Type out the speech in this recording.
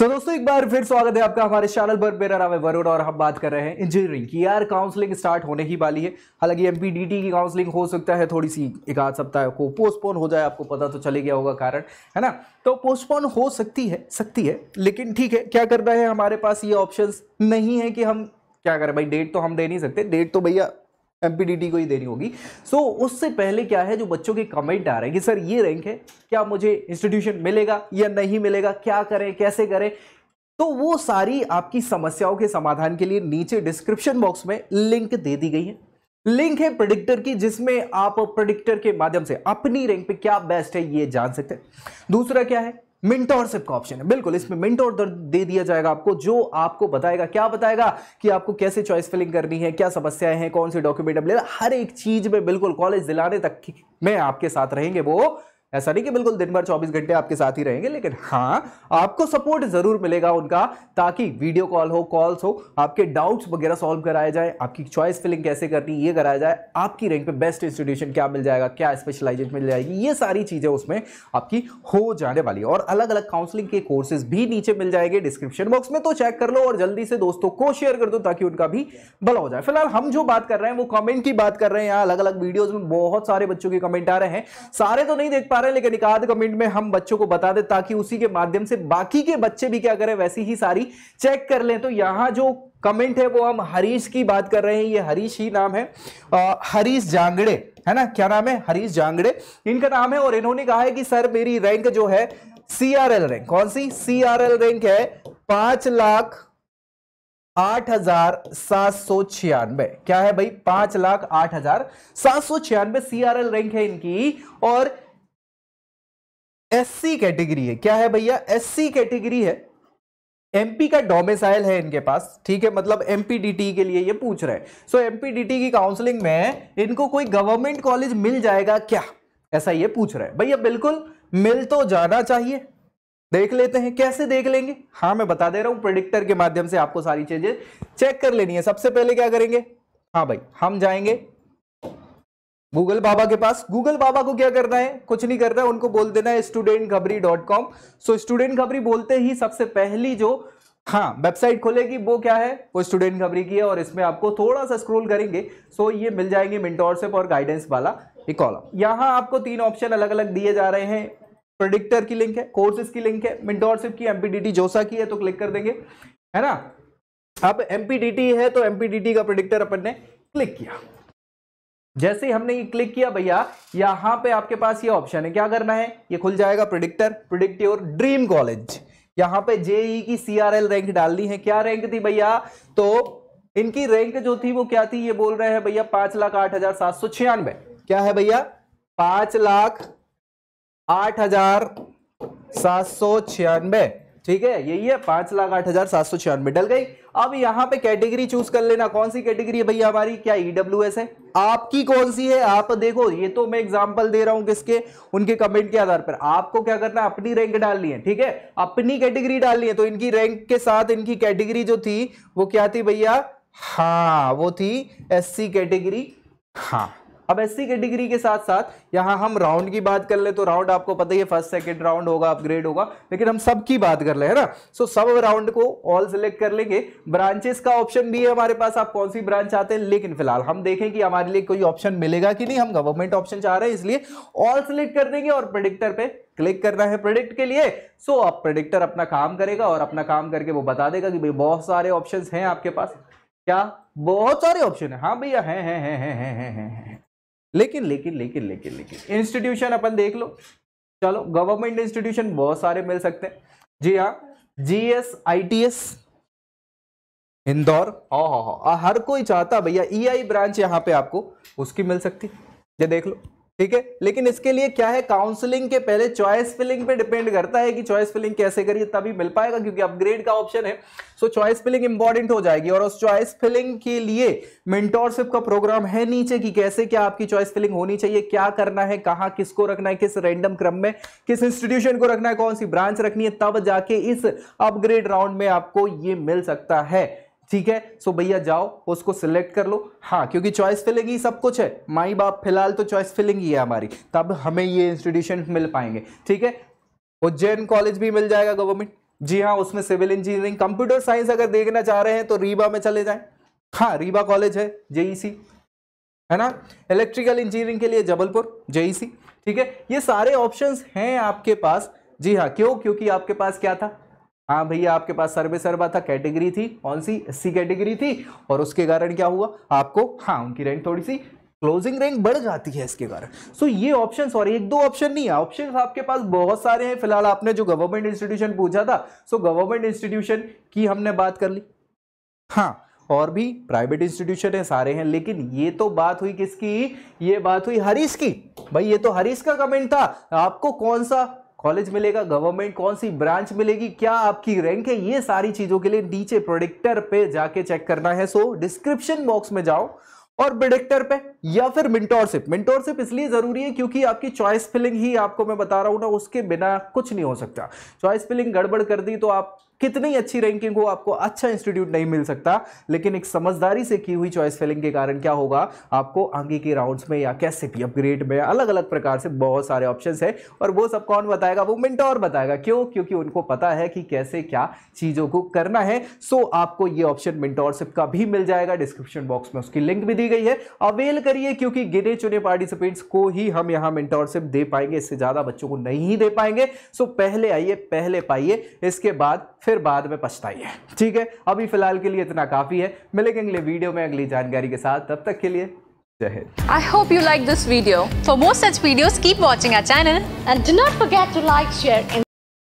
सो so, दोस्तों एक बार फिर स्वागत है आपका हमारे चैनल पर मेरा नाम है वरुण और हम बात कर रहे हैं इंजीनियरिंग की यार काउंसलिंग स्टार्ट होने ही वाली है हालांकि एम की काउंसलिंग हो सकता है थोड़ी सी एक आध सप्ताह को पोस्टपोन हो जाए आपको पता तो चले गया होगा कारण है ना तो पोस्टपोन हो सकती है सकती है लेकिन ठीक है क्या करना है हमारे पास ये ऑप्शन नहीं है कि हम क्या करें भाई डेट तो हम दे नहीं सकते डेट तो भैया एमपीडीटी को ही देनी होगी सो so, उससे पहले क्या है जो बच्चों के कमेंट आ रहे हैं कि सर ये रैंक है क्या मुझे इंस्टीट्यूशन मिलेगा या नहीं मिलेगा क्या करें कैसे करें तो वो सारी आपकी समस्याओं के समाधान के लिए नीचे डिस्क्रिप्शन बॉक्स में लिंक दे दी गई है लिंक है प्रोडिक्टर की जिसमें आप प्रोडिक्टर के माध्यम से अपनी रैंक पे क्या बेस्ट है ये जान सकते हैं दूसरा क्या है मिंटोरशिप का ऑप्शन है बिल्कुल इसमें मिंटोर दे दिया जाएगा आपको जो आपको बताएगा क्या बताएगा कि आपको कैसे चॉइस फिलिंग करनी है क्या समस्याएं हैं कौन सी डॉक्यूमेंट अब हर एक चीज में बिल्कुल कॉलेज दिलाने तक में आपके साथ रहेंगे वो ऐसा नहीं कि बिल्कुल दिन भर 24 घंटे आपके साथ ही रहेंगे लेकिन हाँ आपको सपोर्ट जरूर मिलेगा उनका ताकि वीडियो कॉल हो कॉल्स हो आपके डाउट्स वगैरह सॉल्व कराए जाए आपकी चॉइस फिलिंग कैसे करनी ये कराया जाए आपकी रैंक पे बेस्ट इंस्टीट्यूशन क्या मिल जाएगा क्या स्पेशलाइजेशन मिल जाएगी ये सारी चीज़ें उसमें आपकी हो जाने वाली और अलग अलग काउंसलिंग के कोर्सेज भी नीचे मिल जाएंगे डिस्क्रिप्शन बॉक्स में तो चेक कर लो और जल्दी से दोस्तों को शेयर कर दो ताकि उनका भी भला हो जाए फिलहाल हम जो बात कर रहे हैं वो कमेंट की बात कर रहे हैं यहाँ अलग अलग वीडियोज में बहुत सारे बच्चों के कमेंट आ रहे हैं सारे तो नहीं देख पा पा रहे हैं लेकिन एकाध कमेंट में हम बच्चों को बता दें ताकि उसी के माध्यम से बाकी के बच्चे भी क्या करें वैसी ही सारी चेक कर लें तो यहाँ जो कमेंट है वो हम हरीश की बात कर रहे हैं ये हरीश ही नाम है आ, हरीश जांगड़े है ना क्या नाम है हरीश जांगड़े इनका नाम है और इन्होंने कहा है कि सर मेरी रैंक जो है सी रैंक कौन सी सी रैंक है पांच लाख आठ हजार सात सौ छियानबे क्या है भाई पांच लाख आठ हजार सात सौ छियानबे सी रैंक है इनकी और एससी कैटेगरी है क्या है भैया एससी कैटेगरी है एमपी का डोमिसाइल है इनके पास ठीक है मतलब एमपीडीटी के लिए ये पूछ रहे हैं सो एमपीडीटी की काउंसलिंग में इनको कोई गवर्नमेंट कॉलेज मिल जाएगा क्या ऐसा ये पूछ रहे हैं भैया बिल्कुल मिल तो जाना चाहिए देख लेते हैं कैसे देख लेंगे हाँ मैं बता दे रहा हूं प्रोडिक्टर के माध्यम से आपको सारी चीजें चेक कर लेनी है सबसे पहले क्या करेंगे हाँ भाई हम जाएंगे गूगल बाबा के पास गूगल बाबा को क्या करना है कुछ नहीं करना है उनको बोल देना है स्टूडेंट खबरी डॉट कॉम सो स्टूडेंट खबरी बोलते ही सबसे पहली जो हाँ वेबसाइट खोलेगी वो क्या है वो स्टूडेंट खबरी की है और इसमें आपको थोड़ा सा स्क्रोल करेंगे सो ये मिल जाएंगे मेंटोरशिप और गाइडेंस वाला एक कॉलम यहाँ आपको तीन ऑप्शन अलग अलग दिए जा रहे हैं प्रोडिक्टर की लिंक है कोर्सेज की लिंक है मेंटोरशिप की एमपीडीटी जोसा की है तो क्लिक कर देंगे है ना अब एमपीडीटी है तो एमपीडीटी का प्रोडिक्टर अपन ने क्लिक किया जैसे ही हमने ये क्लिक किया भैया यहाँ पे आपके पास ये ऑप्शन है क्या करना है ये खुल जाएगा predictor predict your dream college यहाँ पे जेई e की सीआरएल रैंक डालनी है क्या रैंक थी भैया तो इनकी रैंक जो थी वो क्या थी ये बोल रहे हैं भैया पांच लाख आठ हजार सात सौ छियानवे क्या है भैया पांच लाख आठ हजार सात सौ छियानवे ठीक है यही है पांच लाख आठ हजार सात सौ छियानवे डल गई अब यहां पे कैटेगरी चूज कर लेना कौन सी कैटेगरी है भैया हमारी क्या ईडब्ल्यू e है आपकी कौन सी है आप देखो ये तो मैं एग्जांपल दे रहा हूं किसके उनके कमेंट के आधार पर आपको क्या करना है अपनी रैंक डालनी है ठीक है अपनी कैटेगरी डालनी है तो इनकी रैंक के साथ इनकी कैटेगरी जो थी वो क्या थी भैया हाँ वो थी एस कैटेगरी हाँ अब के कैटेगरी के साथ साथ यहाँ हम राउंड की बात कर ले तो राउंड आपको पता ही है फर्स्ट सेकेंड राउंड होगा अपग्रेड होगा लेकिन हम सब की बात कर ले है ना सो सब राउंड को ऑल सिलेक्ट कर लेंगे ब्रांचेस का ऑप्शन भी है हमारे पास आप कौन सी ब्रांच चाहते हैं लेकिन फिलहाल हम देखें कि हमारे लिए कोई ऑप्शन मिलेगा कि नहीं हम गवर्नमेंट ऑप्शन चाह रहे हैं इसलिए ऑल सिलेक्ट कर देंगे और प्रोडिक्टर पे क्लिक करना है प्रोडिक्ट के लिए सो आप अब प्रोडिक्टर अपना काम करेगा और अपना काम करके वो बता देगा कि भाई बहुत सारे ऑप्शन हैं आपके पास क्या बहुत सारे ऑप्शन है हाँ भैया हैं हैं हैं हैं हैं हैं हैं लेकिन लेकिन लेकिन लेकिन लेकिन इंस्टीट्यूशन अपन देख लो चलो गवर्नमेंट इंस्टीट्यूशन बहुत सारे मिल सकते हैं जी हाँ टी एस इंदौर हाँ हाँ हाँ हर कोई चाहता भैया ईआई e ब्रांच यहाँ पे आपको उसकी मिल सकती ये देख लो ठीक है लेकिन इसके लिए क्या है काउंसलिंग के पहले चॉइस फिलिंग पे डिपेंड करता है कि चॉइस फिलिंग कैसे करिए तभी मिल पाएगा क्योंकि अपग्रेड का ऑप्शन है सो चॉइस फिलिंग इंपॉर्टेंट हो जाएगी और उस चॉइस फिलिंग के लिए मेंटोरशिप का प्रोग्राम है नीचे कि कैसे क्या आपकी चॉइस फिलिंग होनी चाहिए क्या करना है कहां किसको रखना है किस रेंडम क्रम में किस इंस्टीट्यूशन को रखना है कौन सी ब्रांच रखनी है तब जाके इस अपग्रेड राउंड में आपको ये मिल सकता है ठीक है सो भैया जाओ उसको सिलेक्ट कर लो हाँ क्योंकि चॉइस फिलिंग ही सब कुछ है माई बाप फिलहाल तो चॉइस फिलिंग ही है हमारी तब हमें ये इंस्टीट्यूशन मिल पाएंगे ठीक है उज्जैन कॉलेज भी मिल जाएगा गवर्नमेंट जी हाँ उसमें सिविल इंजीनियरिंग कंप्यूटर साइंस अगर देखना चाह रहे हैं तो रीवा में चले जाए हाँ रीवा कॉलेज है जेईसी है ना इलेक्ट्रिकल इंजीनियरिंग के लिए जबलपुर जेईसी ठीक है ये सारे ऑप्शंस हैं आपके पास जी हाँ क्यों क्योंकि आपके पास क्या था हाँ भैया आपके पास सर्वे सर्वा था कैटेगरी थी कौन सी एस कैटेगरी थी और उसके कारण क्या हुआ आपको हाँ उनकी रैंक थोड़ी सी क्लोजिंग रैंक बढ़ जाती है इसके कारण सो so, ये ऑप्शन और एक दो ऑप्शन नहीं है ऑप्शन आपके पास बहुत सारे हैं फिलहाल आपने जो गवर्नमेंट इंस्टीट्यूशन पूछा था सो गवर्नमेंट इंस्टीट्यूशन की हमने बात कर ली हाँ और भी प्राइवेट इंस्टीट्यूशन है सारे हैं लेकिन ये तो बात हुई किसकी ये बात हुई हरीश की भाई ये तो हरीश का कमेंट था आपको कौन सा कॉलेज मिलेगा गवर्नमेंट कौन सी ब्रांच मिलेगी क्या आपकी रैंक है ये सारी चीजों के लिए नीचे प्रोडिक्टर पे जाके चेक करना है सो डिस्क्रिप्शन बॉक्स में जाओ और प्रोडिक्टर पे या फिर मिंटोरशिप मिंटोरशिप इसलिए जरूरी है क्योंकि आपकी चॉइस फिलिंग ही आपको मैं बता रहा हूं ना उसके बिना कुछ नहीं हो सकता चॉइस फिलिंग गड़बड़ कर दी तो आप कितनी अच्छी रैंकिंग हो आपको अच्छा इंस्टीट्यूट नहीं मिल सकता लेकिन एक समझदारी से की हुई चॉइस फिलिंग के कारण क्या होगा आपको आगे के राउंड्स में या कैसे भी अपग्रेड में अलग अलग प्रकार से बहुत सारे ऑप्शन है और वो सब कौन बताएगा वो मिनटोर बताएगा क्यों क्योंकि उनको पता है कि कैसे क्या चीज़ों को करना है सो आपको ये ऑप्शन मिनटोरशिप का भी मिल जाएगा डिस्क्रिप्शन बॉक्स में उसकी लिंक भी दी गई है अवेल करिए क्योंकि गिने चुने पार्टिसिपेंट्स को ही हम यहाँ मिनटोरशिप दे पाएंगे इससे ज़्यादा बच्चों को नहीं दे पाएंगे सो पहले आइए पहले पाइए इसके बाद फिर बाद में पछताई है ठीक है अभी फिलहाल के लिए इतना काफी है मिलेंगे अगले वीडियो में अगली जानकारी के साथ तब तक के लिए Jai Hind I hope you like this video for more such video keep watching our channel and do not forget to like share